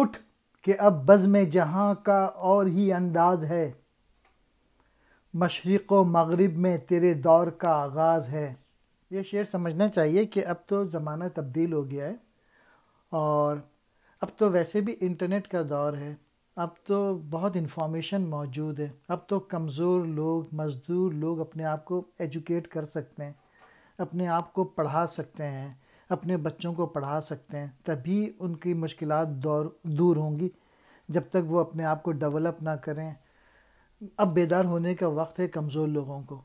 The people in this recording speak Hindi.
उठ के अब बज़ में जहाँ का और ही अंदाज है मशरक़ व मगरब में तेरे दौर का आगाज़ है ये शेर समझना चाहिए कि अब तो ज़माना तब्दील हो गया है और अब तो वैसे भी इंटरनेट का दौर है अब तो बहुत इन्फॉर्मेशन मौजूद है अब तो कमज़ोर लोग मज़दूर लोग अपने आप को एजुकेट कर सकते हैं अपने आप को पढ़ा सकते हैं अपने बच्चों को पढ़ा सकते हैं तभी उनकी मुश्किल दूर होंगी जब तक वो अपने आप को डेवलप ना करें अब बेदार होने का वक्त है कमज़ोर लोगों को